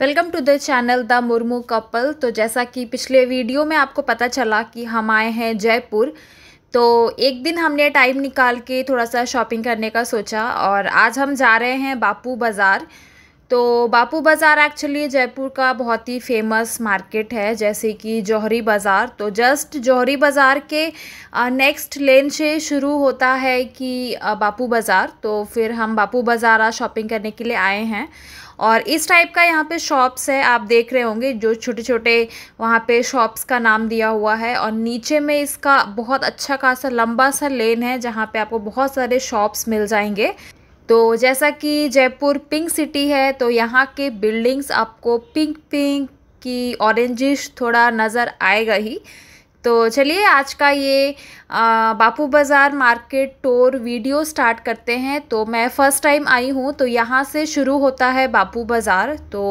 welcome to the channel the Murmu couple तो जैसा कि पिछले वीडियो में आपको पता चला कि हम आए हैं जयपुर तो एक दिन हमने टाइम निकाल के थोड़ा सा शॉपिंग करने का सोचा और आज हम जा रहे हैं बापू बाज़ार तो बापू बाज़ार एक्चुअली जयपुर का बहुत ही फेमस मार्केट है जैसे कि जौहरी बाज़ार तो जस्ट जौहरी बाज़ार के नेक्स्ट लेन से शुरू होता है कि बापू बाज़ार तो फिर हम बापू बाज़ार शॉपिंग करने के लिए आए हैं और इस टाइप का यहाँ पे शॉप्स है आप देख रहे होंगे जो छोटे छोटे वहाँ पे शॉप्स का नाम दिया हुआ है और नीचे में इसका बहुत अच्छा खासा लंबा सा लेन है जहाँ पे आपको बहुत सारे शॉप्स मिल जाएंगे तो जैसा कि जयपुर पिंक सिटी है तो यहाँ के बिल्डिंग्स आपको पिंक पिंक की ऑरेंजिश थोड़ा नज़र आएगा ही तो चलिए आज का ये बापू बाज़ार मार्केट टूर वीडियो स्टार्ट करते हैं तो मैं फ़र्स्ट टाइम आई हूँ तो यहाँ से शुरू होता है बापू बाज़ार तो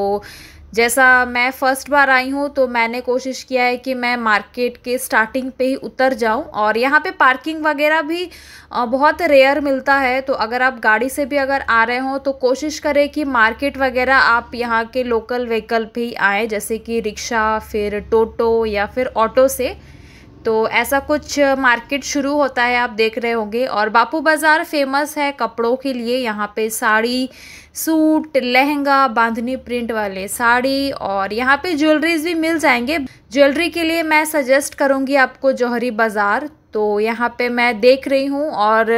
जैसा मैं फ़र्स्ट बार आई हूँ तो मैंने कोशिश किया है कि मैं मार्केट के स्टार्टिंग पे ही उतर जाऊँ और यहाँ पे पार्किंग वगैरह भी बहुत रेयर मिलता है तो अगर आप गाड़ी से भी अगर आ रहे हो तो कोशिश करें कि मार्केट वगैरह आप यहाँ के लोकल व्हीकल पे ही आएँ जैसे कि रिक्शा फिर टोटो या फिर ऑटो से तो ऐसा कुछ मार्केट शुरू होता है आप देख रहे होंगे और बापू बाज़ार फेमस है कपड़ों के लिए यहाँ पे साड़ी सूट लहंगा बांधनी प्रिंट वाले साड़ी और यहाँ पे ज्वेलरीज भी मिल जाएंगे ज्वेलरी के लिए मैं सजेस्ट करूँगी आपको जौहरी बाज़ार तो यहाँ पे मैं देख रही हूँ और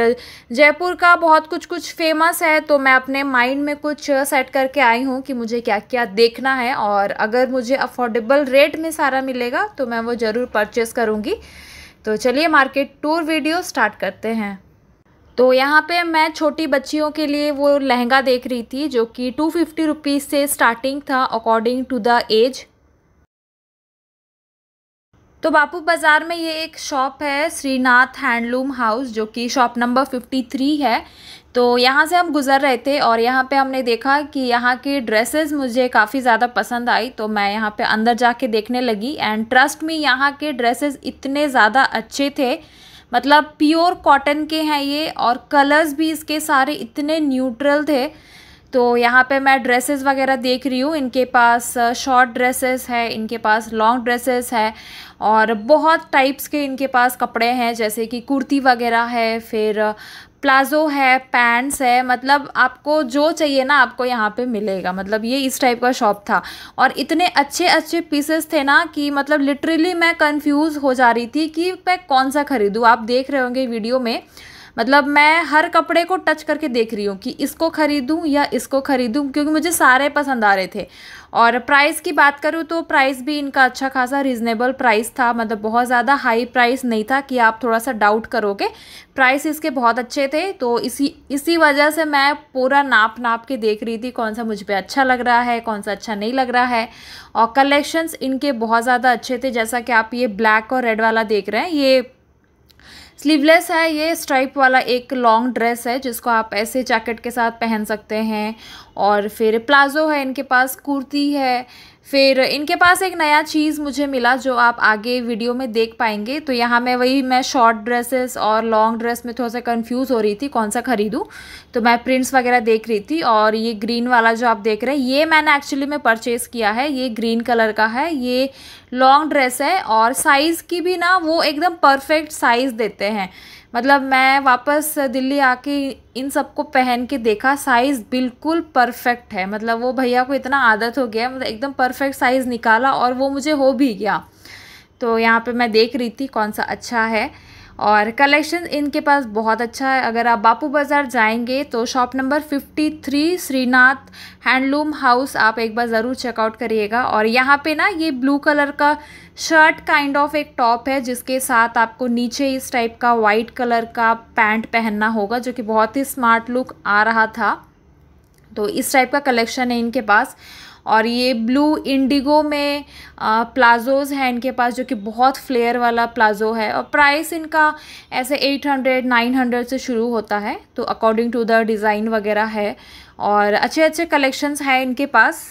जयपुर का बहुत कुछ कुछ फेमस है तो मैं अपने माइंड में कुछ सेट करके आई हूँ कि मुझे क्या क्या देखना है और अगर मुझे अफोर्डेबल रेट में सारा मिलेगा तो मैं वो ज़रूर परचेस करूँगी तो चलिए मार्केट टूर वीडियो स्टार्ट करते हैं तो यहाँ पे मैं छोटी बच्चियों के लिए वो लहंगा देख रही थी जो कि टू फिफ्टी रुपीज़ से स्टार्टिंग था अकॉर्डिंग टू द एज तो बापू बाज़ार में ये एक शॉप है श्रीनाथ हैंडलूम हाउस जो कि शॉप नंबर फिफ्टी थ्री है तो यहाँ से हम गुज़र रहे थे और यहाँ पे हमने देखा कि यहाँ के ड्रेसेस मुझे काफ़ी ज़्यादा पसंद आई तो मैं यहाँ पे अंदर जाके देखने लगी एंड ट्रस्ट में यहाँ के ड्रेसेस इतने ज़्यादा अच्छे थे मतलब प्योर कॉटन के हैं ये और कलर्स भी इसके सारे इतने न्यूट्रल थे तो यहाँ पे मैं ड्रेसेस वगैरह देख रही हूँ इनके पास शॉर्ट ड्रेसेस है इनके पास लॉन्ग ड्रेसेस है और बहुत टाइप्स के इनके पास कपड़े हैं जैसे कि कुर्ती वगैरह है फिर प्लाज़ो है पैंट्स है मतलब आपको जो चाहिए ना आपको यहाँ पे मिलेगा मतलब ये इस टाइप का शॉप था और इतने अच्छे अच्छे पीसेस थे ना कि मतलब लिटरली मैं कंफ्यूज हो जा रही थी कि मैं कौन सा ख़रीदूँ आप देख रहे होंगे वीडियो में मतलब मैं हर कपड़े को टच करके देख रही हूँ कि इसको ख़रीदूँ या इसको ख़रीदूँ क्योंकि मुझे सारे पसंद आ रहे थे और प्राइस की बात करूँ तो प्राइस भी इनका अच्छा खासा रिजनेबल प्राइस था मतलब बहुत ज़्यादा हाई प्राइस नहीं था कि आप थोड़ा सा डाउट करोगे प्राइस इसके बहुत अच्छे थे तो इसी इसी वजह से मैं पूरा नाप नाप के देख रही थी कौन सा मुझ पर अच्छा लग रहा है कौन सा अच्छा नहीं लग रहा है और कलेक्शंस इनके बहुत ज़्यादा अच्छे थे जैसा कि आप ये ब्लैक और रेड वाला देख रहे हैं ये स्लीवलेस है ये स्ट्राइप वाला एक लॉन्ग ड्रेस है जिसको आप ऐसे जैकेट के साथ पहन सकते हैं और फिर प्लाजो है इनके पास कुर्ती है फिर इनके पास एक नया चीज़ मुझे मिला जो आप आगे वीडियो में देख पाएंगे तो यहाँ मैं वही मैं शॉर्ट ड्रेसेस और लॉन्ग ड्रेस में थोड़ा सा कंफ्यूज हो रही थी कौन सा ख़रीदूँ तो मैं प्रिंट्स वगैरह देख रही थी और ये ग्रीन वाला जो आप देख रहे हैं ये मैंने एक्चुअली में परचेज़ किया है ये ग्रीन कलर का है ये लॉन्ग ड्रेस है और साइज़ की भी ना वो एकदम परफेक्ट साइज़ देते हैं मतलब मैं वापस दिल्ली आके इन सबको पहन के देखा साइज़ बिल्कुल परफेक्ट है मतलब वो भैया को इतना आदत हो गया मतलब एकदम परफेक्ट साइज़ निकाला और वो मुझे हो भी गया तो यहाँ पे मैं देख रही थी कौन सा अच्छा है और कलेक्शन इनके पास बहुत अच्छा है अगर आप बापू बाज़ार जाएंगे तो shop number 53 Shrinath handloom house आप एक बार ज़रूर चेकआउट करिएगा और यहाँ पे ना ये ब्लू कलर का शर्ट काइंड ऑफ एक टॉप है जिसके साथ आपको नीचे इस टाइप का वाइट कलर का पैंट पहनना होगा जो कि बहुत ही स्मार्ट लुक आ रहा था तो इस टाइप का कलेक्शन है इनके पास और ये ब्लू इंडिगो में प्लाजोज़ हैं इनके पास जो कि बहुत फ्लेयर वाला प्लाजो है और प्राइस इनका ऐसे 800 900 से शुरू होता है तो अकॉर्डिंग टू द डिज़ाइन वगैरह है और अच्छे अच्छे कलेक्शंस हैं इनके पास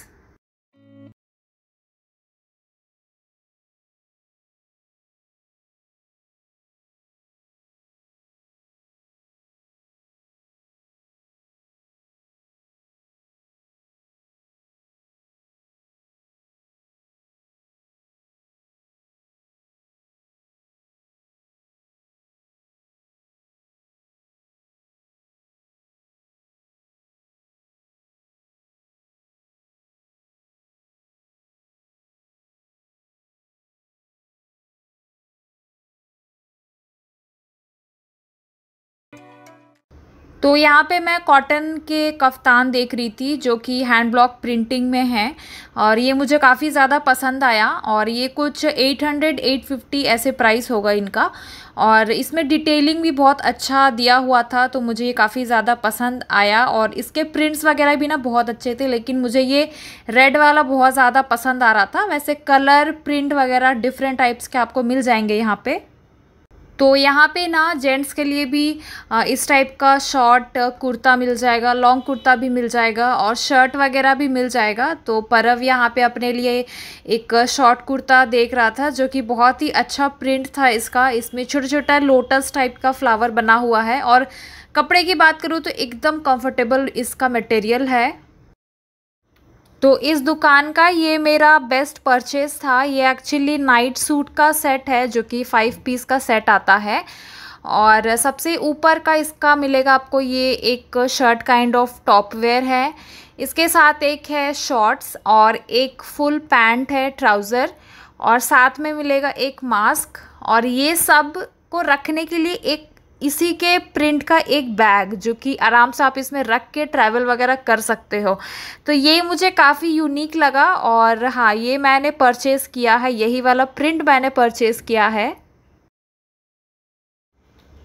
तो यहाँ पे मैं कॉटन के कफ्तान देख रही थी जो कि हैंड ब्लॉक प्रिंटिंग में है और ये मुझे काफ़ी ज़्यादा पसंद आया और ये कुछ 800 850 ऐसे प्राइस होगा इनका और इसमें डिटेलिंग भी बहुत अच्छा दिया हुआ था तो मुझे ये काफ़ी ज़्यादा पसंद आया और इसके प्रिंट्स वगैरह भी ना बहुत अच्छे थे लेकिन मुझे ये रेड वाला बहुत ज़्यादा पसंद आ रहा था वैसे कलर प्रिंट वगैरह डिफरेंट टाइप्स के आपको मिल जाएंगे यहाँ पर तो यहाँ पे ना जेंट्स के लिए भी इस टाइप का शॉर्ट कुर्ता मिल जाएगा लॉन्ग कुर्ता भी मिल जाएगा और शर्ट वगैरह भी मिल जाएगा तो परव यहाँ पे अपने लिए एक शॉर्ट कुर्ता देख रहा था जो कि बहुत ही अच्छा प्रिंट था इसका इसमें छोटा छोटा लोटस टाइप का फ्लावर बना हुआ है और कपड़े की बात करूँ तो एकदम कंफर्टेबल इसका मटेरियल है तो इस दुकान का ये मेरा बेस्ट परचेज़ था ये एक्चुअली नाइट सूट का सेट है जो कि फ़ाइव पीस का सेट आता है और सबसे ऊपर का इसका मिलेगा आपको ये एक shirt kind of top wear है इसके साथ एक है शॉर्ट्स और एक फुल पैंट है ट्राउज़र और साथ में मिलेगा एक मास्क और ये सब को रखने के लिए एक इसी के प्रिंट का एक बैग जो कि आराम से आप इसमें रख के ट्रैवल वगैरह कर सकते हो तो ये मुझे काफ़ी यूनिक लगा और हाँ ये मैंने परचेज़ किया है यही वाला प्रिंट मैंने परचेज़ किया है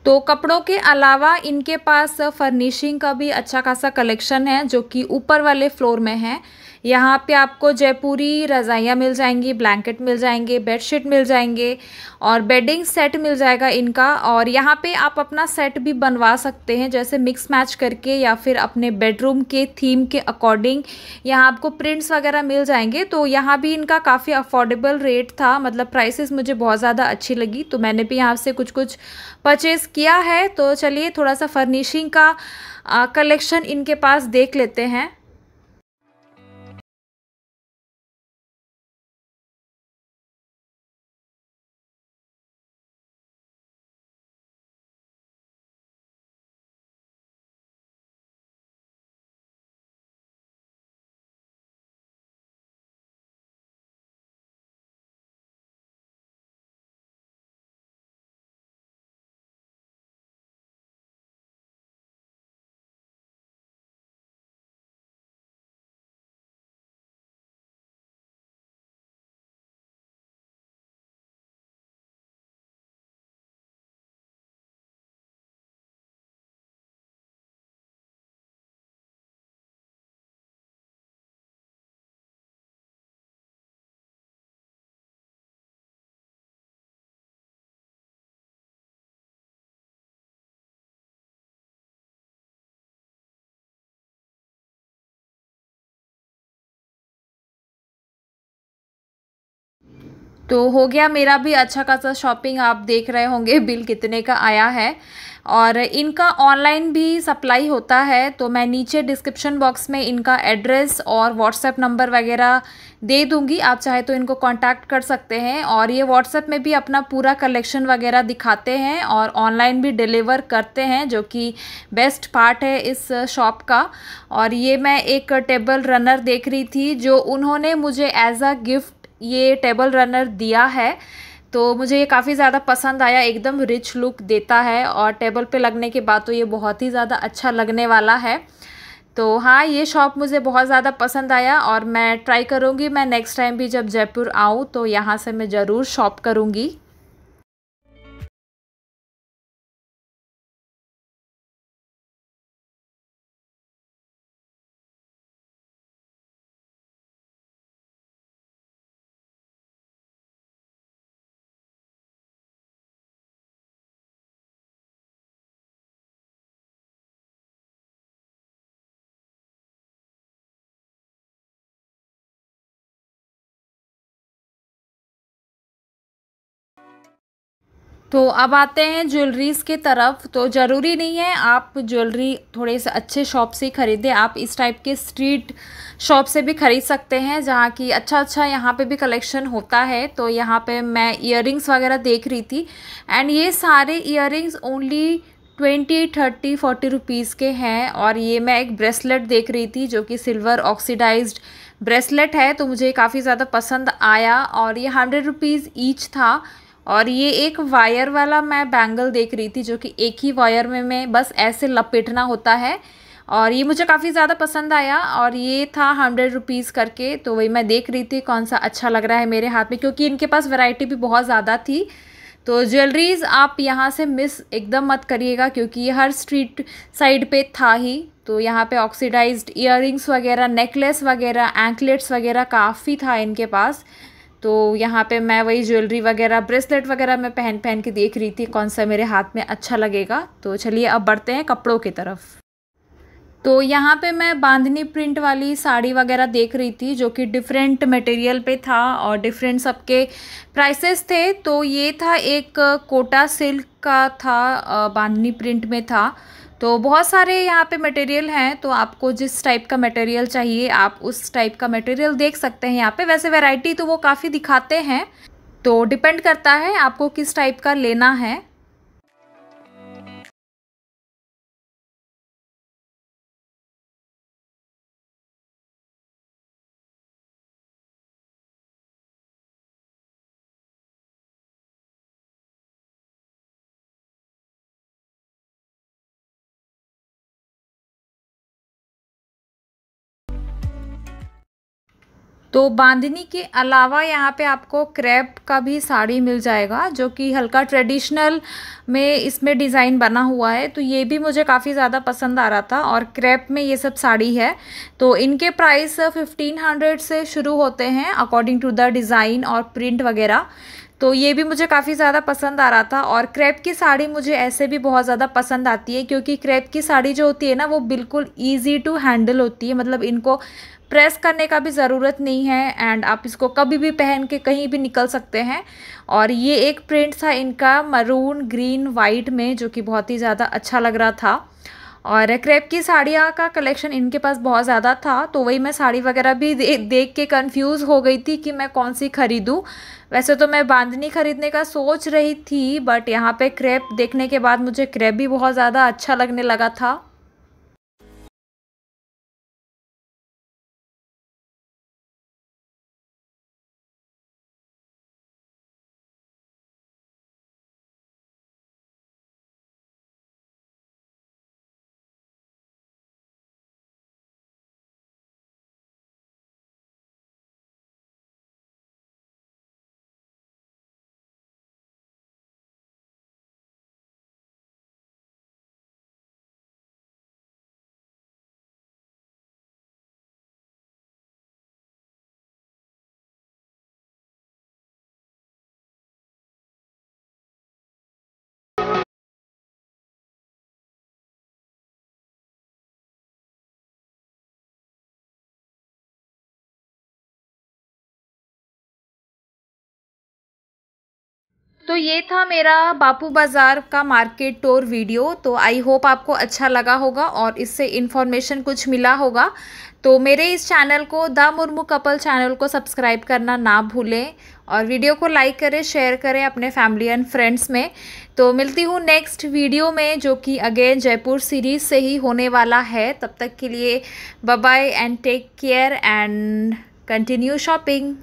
तो कपड़ों के अलावा इनके पास फर्निशिंग का भी अच्छा खासा कलेक्शन है जो कि ऊपर वाले फ्लोर में है यहाँ पे आपको जयपुरी रज़ाइयाँ मिल जाएंगी ब्लैंकेट मिल जाएंगे बेडशीट मिल जाएंगे और बेडिंग सेट मिल जाएगा इनका और यहाँ पे आप अपना सेट भी बनवा सकते हैं जैसे मिक्स मैच करके या फिर अपने बेडरूम के थीम के अकॉर्डिंग यहाँ आपको प्रिंट्स वगैरह मिल जाएंगे तो यहाँ भी इनका काफ़ी अफोर्डेबल रेट था मतलब प्राइसेस मुझे बहुत ज़्यादा अच्छी लगी तो मैंने भी यहाँ से कुछ कुछ परचेज़ किया है तो चलिए थोड़ा सा फर्निशिंग का कलेक्शन इनके पास देख लेते हैं तो हो गया मेरा भी अच्छा खासा शॉपिंग आप देख रहे होंगे बिल कितने का आया है और इनका ऑनलाइन भी सप्लाई होता है तो मैं नीचे डिस्क्रिप्शन बॉक्स में इनका एड्रेस और व्हाट्सएप नंबर वगैरह दे दूंगी आप चाहे तो इनको कांटेक्ट कर सकते हैं और ये व्हाट्सएप में भी अपना पूरा कलेक्शन वगैरह दिखाते हैं और ऑनलाइन भी डिलीवर करते हैं जो कि बेस्ट पार्ट है इस शॉप का और ये मैं एक टेबल रनर देख रही थी जो उन्होंने मुझे एज अ गिफ्ट ये टेबल रनर दिया है तो मुझे ये काफ़ी ज़्यादा पसंद आया एकदम रिच लुक देता है और टेबल पे लगने के बाद तो ये बहुत ही ज़्यादा अच्छा लगने वाला है तो हाँ ये शॉप मुझे बहुत ज़्यादा पसंद आया और मैं ट्राई करूँगी मैं नेक्स्ट टाइम भी जब जयपुर आऊँ तो यहाँ से मैं ज़रूर शॉप करूँगी तो अब आते हैं ज्वेलरीज़ के तरफ तो ज़रूरी नहीं है आप ज्वेलरी थोड़े से अच्छे शॉप से ख़रीदें आप इस टाइप के स्ट्रीट शॉप से भी ख़रीद सकते हैं जहाँ की अच्छा अच्छा यहाँ पे भी कलेक्शन होता है तो यहाँ पे मैं इयर वगैरह देख रही थी एंड ये सारे ear only twenty thirty forty rupees के हैं और ये मैं एक ब्रेसलेट देख रही थी जो कि सिल्वर ऑक्सीडाइज्ड ब्रेसलेट है तो मुझे काफ़ी ज़्यादा पसंद आया और ये हंड्रेड रुपीज़ ईच था और ये एक वायर वाला मैं बैंगल देख रही थी जो कि एक ही वायर में मैं बस ऐसे लपेटना होता है और ये मुझे काफ़ी ज़्यादा पसंद आया और ये था हंड्रेड रुपीज़ करके तो वही मैं देख रही थी कौन सा अच्छा लग रहा है मेरे हाथ में क्योंकि इनके पास वैरायटी भी बहुत ज़्यादा थी तो ज्वेलरीज़ आप यहाँ से मिस एकदम मत करिएगा क्योंकि ये हर स्ट्रीट साइड पे था ही तो यहाँ पे ऑक्सीडाइज्ड इयर वगैरह नेकलेस वगैरह एंकलेट्स वगैरह काफ़ी था इनके पास तो यहाँ पे मैं वही ज्वेलरी वगैरह ब्रेसलेट वगैरह मैं पहन पहन के देख रही थी कौन सा मेरे हाथ में अच्छा लगेगा तो चलिए अब बढ़ते हैं कपड़ों की तरफ तो यहाँ पे मैं बांधनी प्रिंट वाली साड़ी वगैरह देख रही थी जो कि डिफरेंट मटेरियल पे था और डिफरेंट सबके प्राइसेस थे तो ये था एक कोटा सिल्क का था बांधनी प्रिंट में था तो बहुत सारे यहाँ पे मटेरियल हैं तो आपको जिस टाइप का मटेरियल चाहिए आप उस टाइप का मटेरियल देख सकते हैं यहाँ पे वैसे वैरायटी तो वो काफ़ी दिखाते हैं तो डिपेंड करता है आपको किस टाइप का लेना है तो बांधनी के अलावा यहाँ पे आपको क्रेप का भी साड़ी मिल जाएगा जो कि हल्का ट्रेडिशनल में इसमें डिज़ाइन बना हुआ है तो ये भी मुझे काफ़ी ज़्यादा पसंद आ रहा था और क्रेप में ये सब साड़ी है तो इनके प्राइस 1500 से शुरू होते हैं अकॉर्डिंग टू द डिज़ाइन और प्रिंट वगैरह तो ये भी मुझे काफ़ी ज़्यादा पसंद आ रहा था और क्रेप की साड़ी मुझे ऐसे भी बहुत ज़्यादा पसंद आती है क्योंकि क्रेप की साड़ी जो होती है ना वो बिल्कुल ईजी टू हैंडल होती है मतलब इनको प्रेस करने का भी ज़रूरत नहीं है एंड आप इसको कभी भी पहन के कहीं भी निकल सकते हैं और ये एक प्रिंट था इनका मरून ग्रीन वाइट में जो कि बहुत ही ज़्यादा अच्छा लग रहा था और क्रेप की साड़ियाँ का कलेक्शन इनके पास बहुत ज़्यादा था तो वही मैं साड़ी वगैरह भी दे, देख के कंफ्यूज हो गई थी कि मैं कौन सी ख़रीदूँ वैसे तो मैं बांधनी ख़रीदने का सोच रही थी बट यहाँ पे क्रेप देखने के बाद मुझे क्रेप भी बहुत ज़्यादा अच्छा लगने लगा था तो ये था मेरा बापू बाज़ार का मार्केट टूर वीडियो तो आई होप आपको अच्छा लगा होगा और इससे इन्फॉर्मेशन कुछ मिला होगा तो मेरे इस चैनल को द मुर्मू कपल चैनल को सब्सक्राइब करना ना भूलें और वीडियो को लाइक करें शेयर करें अपने फैमिली एंड फ्रेंड्स में तो मिलती हूँ नेक्स्ट वीडियो में जो कि अगेन जयपुर सीरीज़ से ही होने वाला है तब तक के लिए bye and take care and continue shopping